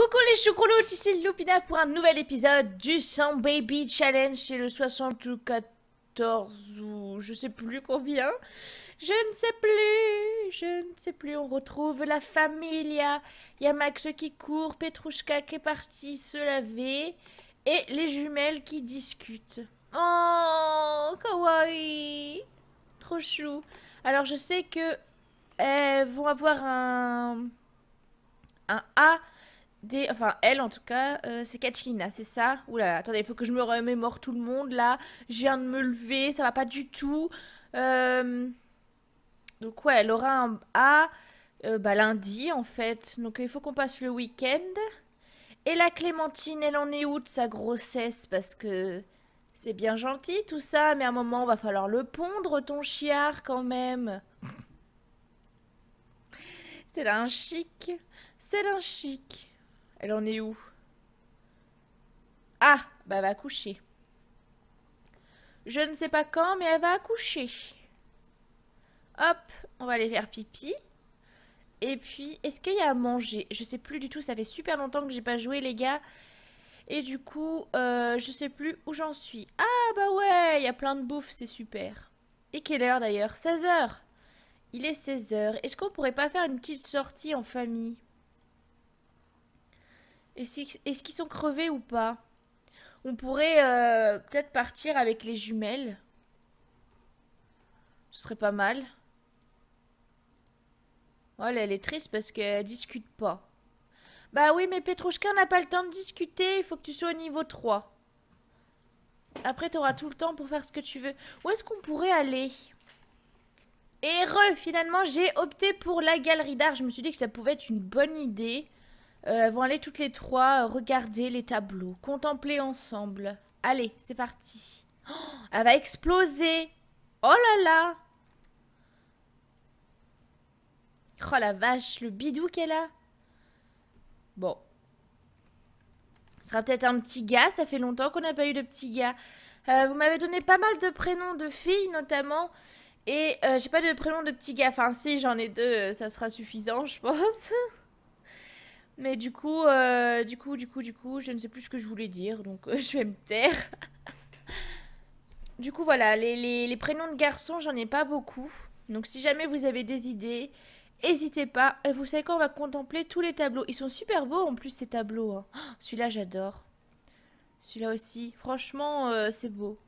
Coucou les choucroutes, ici Lupina pour un nouvel épisode du 100 Baby Challenge, c'est le 74 ou je sais plus combien. Je ne sais plus, je ne sais plus, on retrouve la familia. Il y a Max qui court, Petrushka qui est parti se laver et les jumelles qui discutent. Oh, kawaii Trop chou. Alors je sais que elles eh, vont avoir un... un A enfin, elle en tout cas, euh, c'est Katrina, c'est ça Oula, attendez, il faut que je me remémore tout le monde là. Je viens de me lever, ça va pas du tout. Euh, donc, ouais, elle aura un A euh, bah, lundi en fait. Donc, il faut qu'on passe le week-end. Et la Clémentine, elle en est où de sa grossesse Parce que c'est bien gentil tout ça, mais à un moment, va falloir le pondre ton chiard quand même. c'est un chic. C'est un chic. Elle en est où Ah, bah elle va accoucher. Je ne sais pas quand, mais elle va accoucher. Hop, on va aller faire pipi. Et puis, est-ce qu'il y a à manger Je sais plus du tout, ça fait super longtemps que j'ai pas joué, les gars. Et du coup, je euh, je sais plus où j'en suis. Ah bah ouais, il y a plein de bouffe, c'est super. Et quelle heure d'ailleurs 16h Il est 16h. Est-ce qu'on pourrait pas faire une petite sortie en famille est-ce qu'ils sont crevés ou pas On pourrait euh, peut-être partir avec les jumelles. Ce serait pas mal. Voilà, oh elle est triste parce qu'elle discute pas. Bah oui, mais Petrouchka n'a pas le temps de discuter. Il faut que tu sois au niveau 3. Après, tu auras tout le temps pour faire ce que tu veux. Où est-ce qu'on pourrait aller Et re, finalement, j'ai opté pour la galerie d'art. Je me suis dit que ça pouvait être une bonne idée elles euh, vont aller toutes les trois euh, regarder les tableaux, contempler ensemble. Allez, c'est parti. Oh, elle va exploser. Oh là là. Oh la vache, le bidou qu'elle a. Bon. Ce sera peut-être un petit gars, ça fait longtemps qu'on n'a pas eu de petit gars. Euh, vous m'avez donné pas mal de prénoms de filles notamment. Et j'ai pas de prénom de petit gars. Enfin si, j'en ai deux, ça sera suffisant je pense. Mais du coup, euh, du coup, du coup, du coup, je ne sais plus ce que je voulais dire, donc euh, je vais me taire. du coup, voilà, les, prénoms de garçons, j'en ai pas beaucoup. Donc si jamais vous avez des idées, n'hésitez pas. Et vous savez quoi, on va contempler tous les tableaux. Ils sont super beaux en plus, ces tableaux. Hein. Oh, celui-là, j'adore. Celui-là aussi. Franchement, euh, c'est beau.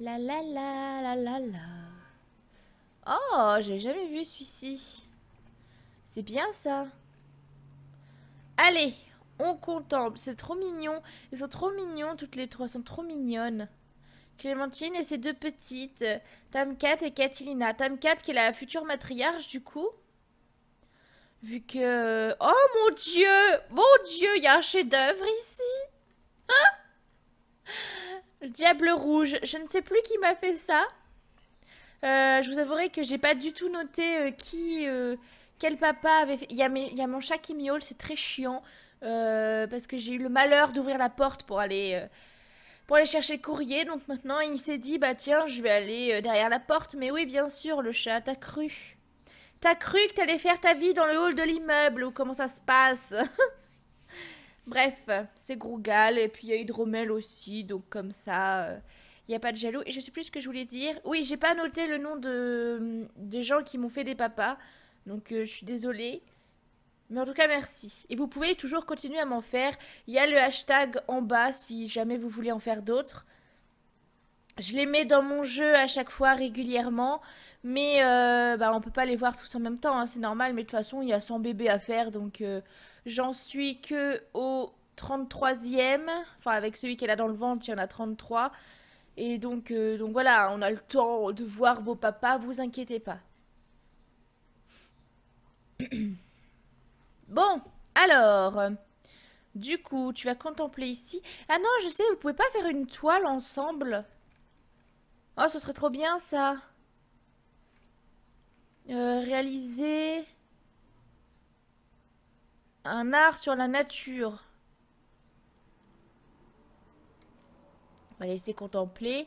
La la la la la la. Oh, j'ai jamais vu celui-ci. C'est bien ça. Allez, on contemple. C'est trop mignon. Ils sont trop mignons, toutes les trois. sont trop mignonnes. Clémentine et ses deux petites, Tamkat et Katilina. Tamkat qui est la future matriarche du coup. Vu que... Oh mon dieu Mon dieu, il y a un chef-d'œuvre ici Hein Le diable rouge. Je ne sais plus qui m'a fait ça. Euh, je vous avouerai que j'ai pas du tout noté euh, qui... Euh, quel papa avait fait... Il y, a mon chat qui miaule, c'est très chiant. Euh, parce que j'ai eu le malheur d'ouvrir la porte pour aller, euh, pour aller chercher le courrier. Donc maintenant, il s'est dit, bah tiens, je vais aller euh, derrière la porte. Mais oui, bien sûr, le chat, t'as cru. T'as cru que t'allais faire ta vie dans le hall de l'immeuble ou comment ça se passe Bref, c'est Grougal et puis il y a Hydromel aussi, donc comme ça, il n'y a pas de jaloux. Et je sais plus ce que je voulais dire. Oui, j'ai pas noté le nom de, de gens qui m'ont fait des papas. Donc euh, je suis désolée. Mais en tout cas, merci. Et vous pouvez toujours continuer à m'en faire. Il y a le hashtag en bas si jamais vous voulez en faire d'autres. Je les mets dans mon jeu à chaque fois régulièrement. Mais euh, bah, on ne peut pas les voir tous en même temps, hein, c'est normal. Mais de toute façon, il y a 100 bébés à faire. Donc euh, j'en suis que au 33e. Enfin, avec celui qu'elle a dans le ventre, il y en a 33. Et donc, donc voilà, on a le temps de voir vos papas, vous inquiétez pas. bon, alors... Du coup, tu vas contempler ici. Ah non, je sais, vous pouvez pas faire une toile ensemble. Oh, ce serait trop bien, ça. Euh, réaliser... Un art sur la nature. On va laisser contempler.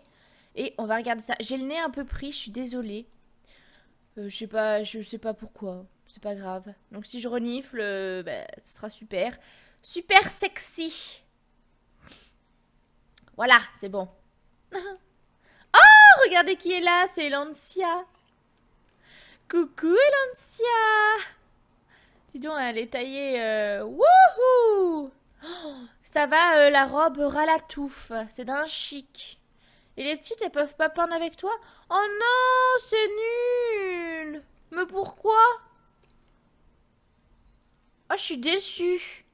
Et on va regarder ça. J'ai le nez un peu pris, je suis désolée. Euh, je sais pas, je sais pas pourquoi c'est pas grave. Donc si je renifle, euh, bah, ce sera super. Super sexy. Voilà, c'est bon. oh, regardez qui est là, c'est Elancia. Coucou Elancia. Dis donc, elle est taillée. Euh, wouhou Ça va, euh, la robe ralatouffe. C'est d'un chic. Et les petites, elles peuvent pas peindre avec toi Oh non, c'est nul Mais pourquoi oh, je suis déçue.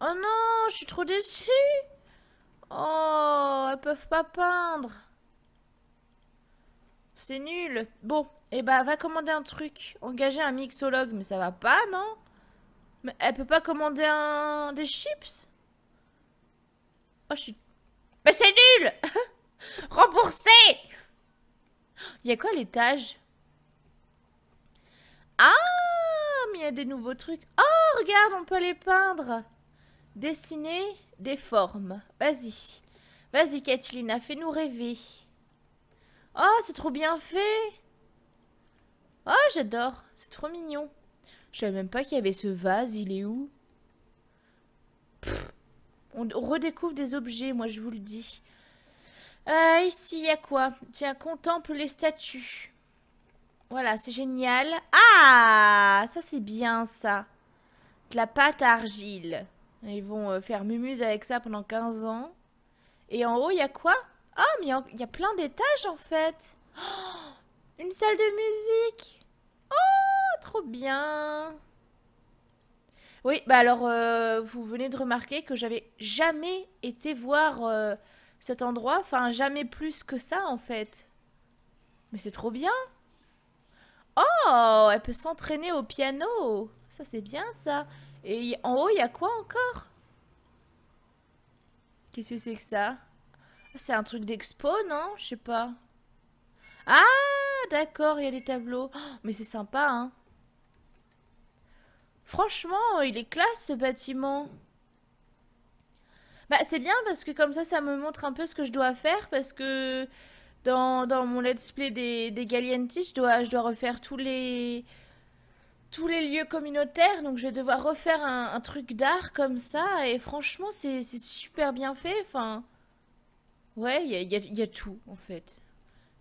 Oh non, je suis trop déçue. Oh, elles peuvent pas peindre. C'est nul. Bon, et eh bah ben, va commander un truc. Engager un mixologue, mais ça va pas, non Mais elle peut pas commander un... des chips Oh, je suis... Mais c'est nul Remboursé Il y a quoi l'étage des nouveaux trucs. Oh, regarde, on peut les peindre. Dessiner des formes. Vas-y. Vas-y, Catalina, fais-nous rêver. Oh, c'est trop bien fait. Oh, j'adore. C'est trop mignon. Je savais même pas qu'il y avait ce vase. Il est où on, redécouvre des objets, moi, je vous le dis. Euh, ici, il y a quoi Tiens, contemple les statues. Voilà, c'est génial. Ah Ça, c'est bien, ça. De la pâte à argile. Ils vont euh, faire mumuse avec ça pendant 15 ans. Et en haut, il y a quoi Ah, oh, mais il y, a plein d'étages, en fait. Oh, une salle de musique. Oh, trop bien. Oui, bah alors, euh, vous venez de remarquer que j'avais jamais été voir euh, cet endroit. Enfin, jamais plus que ça, en fait. Mais c'est trop bien. Oh, elle peut s'entraîner au piano. Ça, c'est bien, ça. Et en haut, il y a quoi encore Qu'est-ce que c'est que ça ah, C'est un truc d'expo, non Je sais pas. Ah, d'accord, il y a des tableaux. Oh, mais c'est sympa, hein. Franchement, il est classe, ce bâtiment. Bah, c'est bien parce que comme ça, ça me montre un peu ce que je dois faire parce que dans, mon let's play des, des je dois, je dois refaire tous les, tous les lieux communautaires, donc je vais devoir refaire un, truc d'art comme ça, et franchement, c'est super bien fait, enfin... Ouais, il y a, tout, en fait.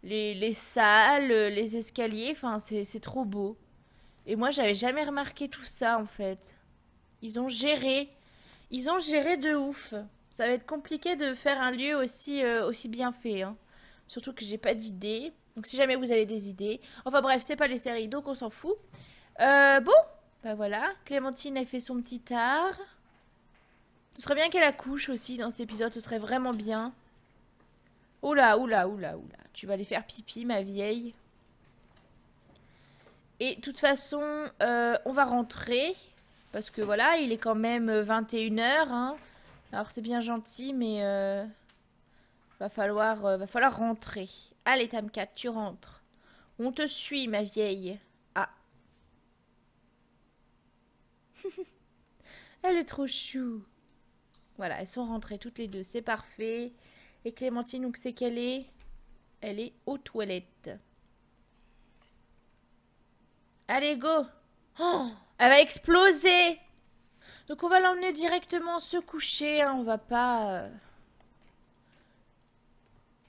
Les, salles, euh, les escaliers, enfin, c'est trop beau. Et moi, j'avais jamais remarqué tout ça, en fait. Ils ont géré. Ils ont géré de ouf. Ça va être compliqué de faire un lieu aussi, euh, aussi bien fait, hein. Surtout que j'ai pas d'idées. Donc si jamais vous avez des idées. Enfin bref, c'est pas les séries, donc on s'en fout. Euh, bon, bah voilà. Clémentine a fait son petit tard. Ce serait bien qu'elle accouche aussi dans cet épisode, ce serait vraiment bien. Oula, oula, oula, oula. Tu vas aller faire pipi, ma vieille. Et de toute façon, euh, on va rentrer. Parce que voilà, il est quand même 21h. Hein. Alors c'est bien gentil, mais... Euh, Va falloir, euh, va falloir rentrer. Allez, Tamkat, tu rentres. On te suit, ma vieille. Ah. elle est trop chou. Voilà, elles sont rentrées toutes les deux. C'est parfait. Et Clémentine, où c'est qu'elle est Elle est aux toilettes. Allez, go oh, Elle va exploser Donc, on va l'emmener directement se coucher. Hein. On va pas... Euh,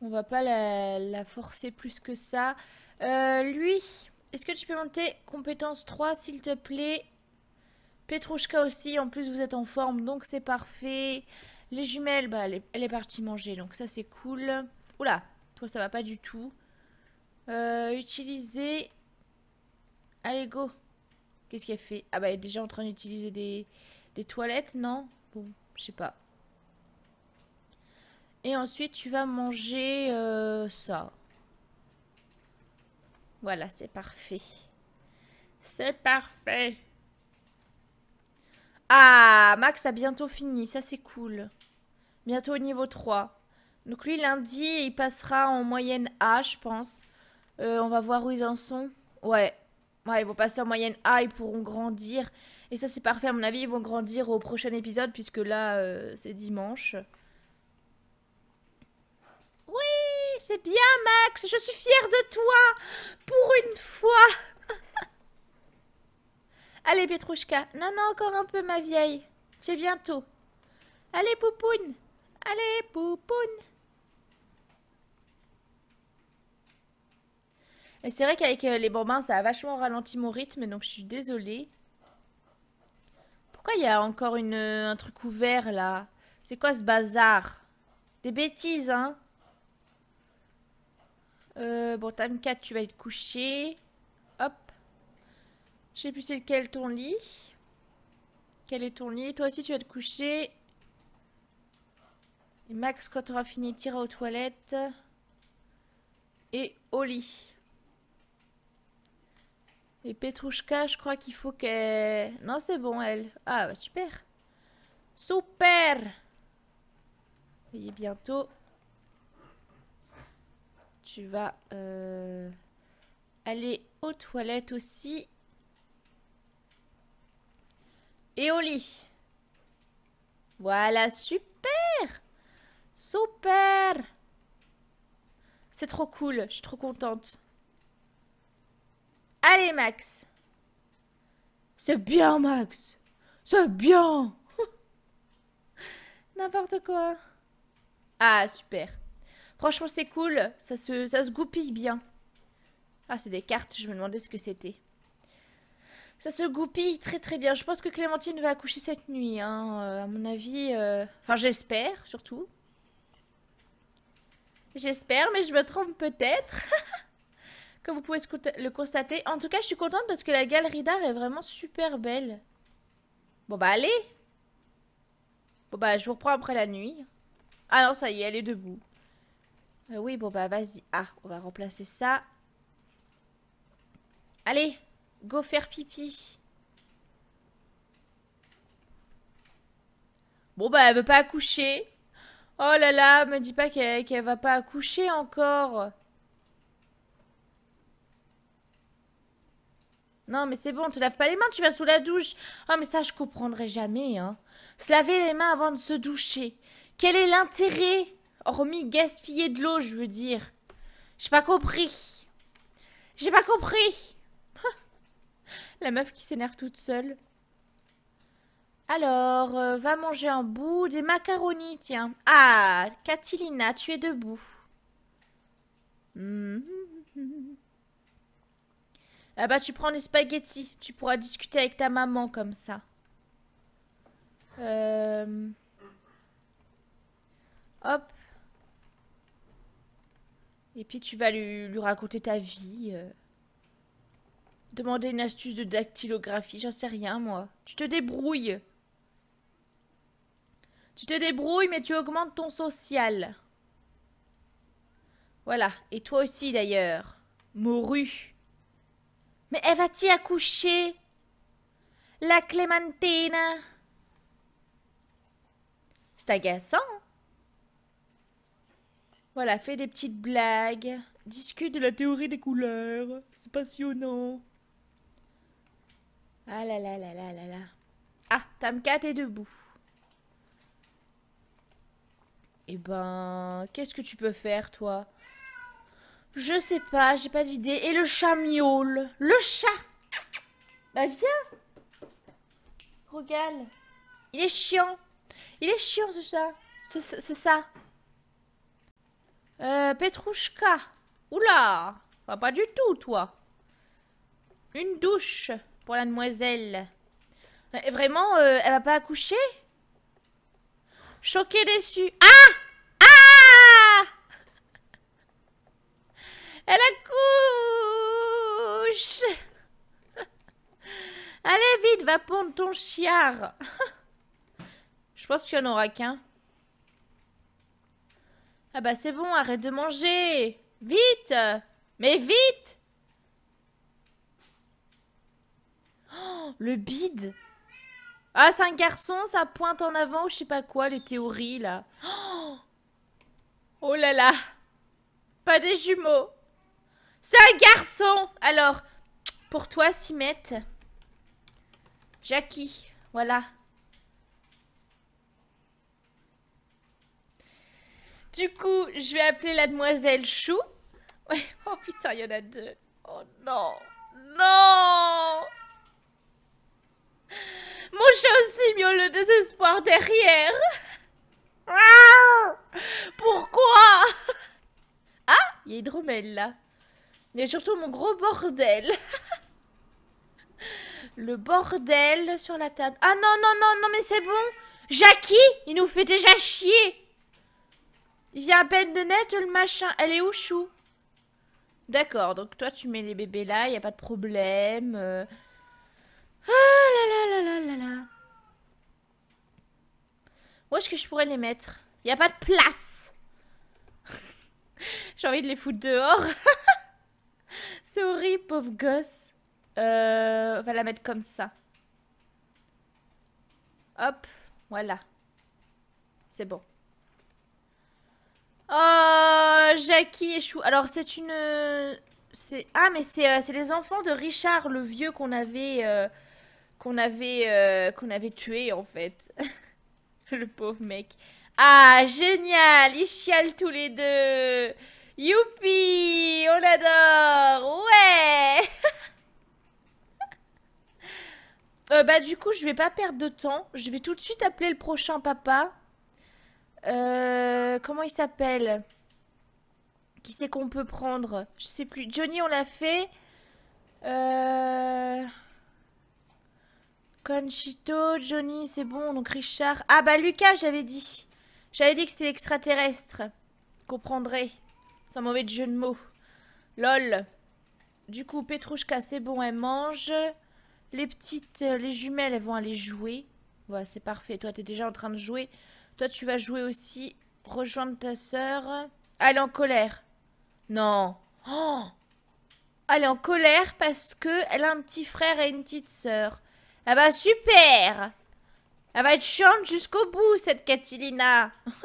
on va pas la, forcer plus que ça. Euh, lui, est-ce que tu peux monter compétence 3 s'il te plaît Petrouchka aussi, en plus vous êtes en forme donc c'est parfait. Les jumelles, bah elle est, partie manger donc ça c'est cool. Oula, toi ça va pas du tout. Euh, utiliser... Allez go Qu'est-ce qu'elle fait Ah bah elle est déjà en train d'utiliser des, des toilettes, non Bon, je sais pas. Et ensuite, tu vas manger euh, ça. Voilà, c'est parfait. C'est parfait. Ah, Max a bientôt fini. Ça, c'est cool. Bientôt au niveau 3. Donc lui, lundi, il passera en moyenne A, je pense. Euh, on va voir où ils en sont. Ouais. Ouais, ils vont passer en moyenne A, ils pourront grandir. Et ça, c'est parfait, à mon avis. Ils vont grandir au prochain épisode, puisque là, euh, c'est dimanche. c'est bien, Max. Je suis fière de toi. Pour une fois. Allez, Petrouchka Non, non, encore un peu, ma vieille. C'est bientôt. Allez, Poupoune. Allez, Poupoune. Et c'est vrai qu'avec euh, les bambins, ça a vachement ralenti mon rythme, donc je suis désolée. Pourquoi il y a encore une, euh, un truc ouvert, là C'est quoi ce bazar Des bêtises, hein euh, bon, Tam 4, tu vas être couché. Hop. Je sais plus c'est lequel ton lit. Quel est ton lit Toi aussi, tu vas te coucher. Et Max, quand tu auras fini, tira aux toilettes. Et au lit. Et Petrouchka, je crois qu'il faut qu'elle... Non, c'est bon, elle. Ah, bah super. Super Voyez bientôt tu vas euh, aller aux toilettes aussi. Et au lit. Voilà, super Super C'est trop cool, je suis trop contente. Allez, Max C'est bien, Max C'est bien N'importe quoi Ah, super Franchement, c'est cool. Ça se, ça se goupille bien. Ah, c'est des cartes. Je me demandais ce que c'était. Ça se goupille très très bien. Je pense que Clémentine va accoucher cette nuit. Hein. Euh, à mon avis... Euh, enfin, j'espère, surtout. J'espère, mais je me trompe peut-être. Comme vous pouvez le constater. En tout cas, je suis contente parce que la galerie d'art est vraiment super belle. Bon bah allez Bon bah je vous reprends après la nuit. Ah non, ça y est, elle est debout. Euh, oui, bon, bah, vas-y. Ah, on va remplacer ça. Allez, go faire pipi. Bon, bah, elle veut pas accoucher. Oh là là, me dis pas qu'elle va pas accoucher encore. Non, mais c'est bon, te lave pas les mains, tu vas sous la douche. Ah, mais ça, je comprendrai jamais, hein. Se laver les mains avant de se doucher. Quel est l'intérêt hormis gaspiller de l'eau, je veux dire. J'ai pas compris. J'ai pas compris. La meuf qui s'énerve toute seule. Alors, euh, va manger un bout des macaronis, tiens. Ah, Catilina, tu es debout. là mhm. Ah bah, tu prends des spaghettis. Tu pourras discuter avec ta maman comme ça. Euh, hop. Et puis tu vas lui, raconter ta vie. Euh. Demander une astuce de dactylographie, j'en sais rien moi. Tu te débrouilles. Tu te débrouilles mais tu augmentes ton social. Voilà, et toi aussi d'ailleurs. Morue. Mais elle va t'y accoucher. La Clémentine. C'est agaçant. Hein. Voilà, fais des petites blagues. Discute de la théorie des couleurs. C'est passionnant. Ah là là là là là là. Ah, Tamkat est debout. Eh ben, qu'est-ce que tu peux faire, toi Je sais pas, j'ai pas d'idée. Et le chat miaule Le chat Bah viens Regarde. Il est chiant Il est chiant, ce chat C'est ça euh, Petrouchka. Oula bah, Pas du tout, toi. Une douche pour la demoiselle. Euh, vraiment, euh, elle va pas accoucher Choquée, déçue. Ah Ah Elle accouche Allez, vite, va pondre ton chiard Je pense qu'il y en aura qu'un. Ah bah c'est bon, arrête de manger Vite Mais vite oh, Le bide Ah, c'est un garçon, ça pointe en avant ou je sais pas quoi, les théories, là. Oh, oh là là Pas des jumeaux C'est un garçon Alors, pour toi, Simette, Jackie, voilà. Du coup, je vais appeler la demoiselle Chou. Ouais. Oh putain, il y en a deux. Oh non. Non Mon chat aussi mieux le désespoir derrière. Pourquoi Ah, il y a Hydromel là. Il surtout mon gros bordel. Le bordel sur la table. Ah non, non, non, non, mais c'est bon. Jackie, il nous fait déjà chier. Il vient à peine de net le machin. Elle est où, chou D'accord, donc toi, tu mets les bébés là, il n'y a pas de problème. Euh. Ah là là là là là là. Où est-ce que je pourrais les mettre Il n'y a pas de place. J'ai envie de les foutre dehors. C'est horrible, pauvre gosse. Euh, on va la mettre comme ça. Hop, voilà. C'est bon. Oh, Jackie et Chou. Alors, c'est une... c'est Ah, mais c'est euh, les enfants de Richard, le vieux qu'on avait... Euh, qu'on avait... qu'on avait tué, en fait. le pauvre mec. Ah, génial Ils chialent tous les deux Youpi On adore Ouais bah du coup, je vais pas perdre de temps. Je vais tout de suite appeler le prochain papa euh, comment il s'appelle Qui c'est qu'on peut prendre Je sais plus. Johnny, on l'a fait. Euh... Conchito, Johnny, c'est bon. Donc Richard. Ah bah Lucas, j'avais dit. J'avais dit que c'était l'extraterrestre. Comprendrez. Sans mauvais jeu de mots. Lol. Du coup, Petrouchka, c'est bon, elle mange. Les petites, euh, les jumelles, elles vont aller jouer. Voilà, c'est parfait. Toi, t'es déjà en train de jouer. Toi, tu vas jouer aussi. Rejoindre ta sœur. elle est en colère. Non. elle oh. est en colère parce que elle a un petit frère et une petite sœur. Ah bah super Elle va être chiante jusqu'au bout, cette Catilina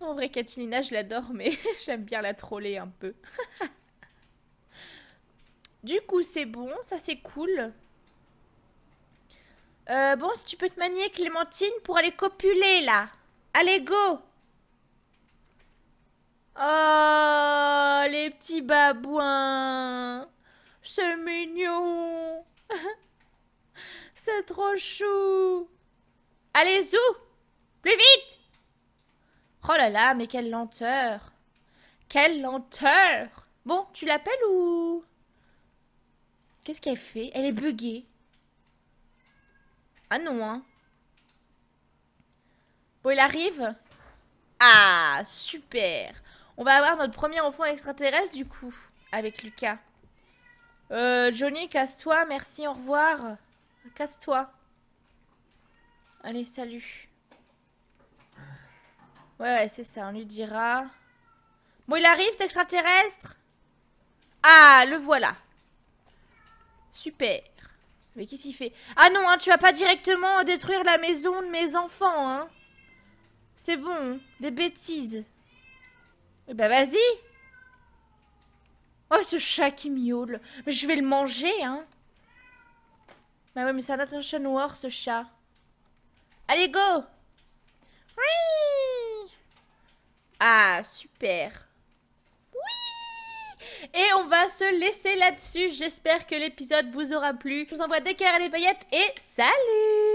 En vrai, Catilina, je l'adore, mais j'aime bien la troller un peu. du coup, c'est bon, ça c'est cool. Euh, bon, si tu peux te manier, Clémentine, pour aller copuler, là. Allez, go Oh, les petits babouins C'est mignon C'est trop chou Allez, zou Plus vite Oh là là, mais quelle lenteur Quelle lenteur Bon, tu l'appelles ou... Qu'est-ce qu'elle fait Elle est buggée. Ah non, hein. Bon, il arrive Ah, super On va avoir notre premier enfant extraterrestre, du coup, avec Lucas. Euh, Johnny, casse-toi, merci, au revoir. Casse-toi. Allez, salut. Ouais, ouais, c'est ça, on lui dira... Bon, il arrive, cet extraterrestre Ah, le voilà. Super. Mais qu'est-ce qu'il fait Ah non, hein, tu vas pas directement détruire la maison de mes enfants, hein C'est bon, des bêtises. Eh bah ben, vas-y Oh, ce chat qui miaule Mais je vais le manger, hein Bah ouais, mais c'est un attention war, ce chat. Allez, go Oui Ah, super et on va se laisser là-dessus. J'espère que l'épisode vous aura plu. Je vous envoie des cœurs et des paillettes et salut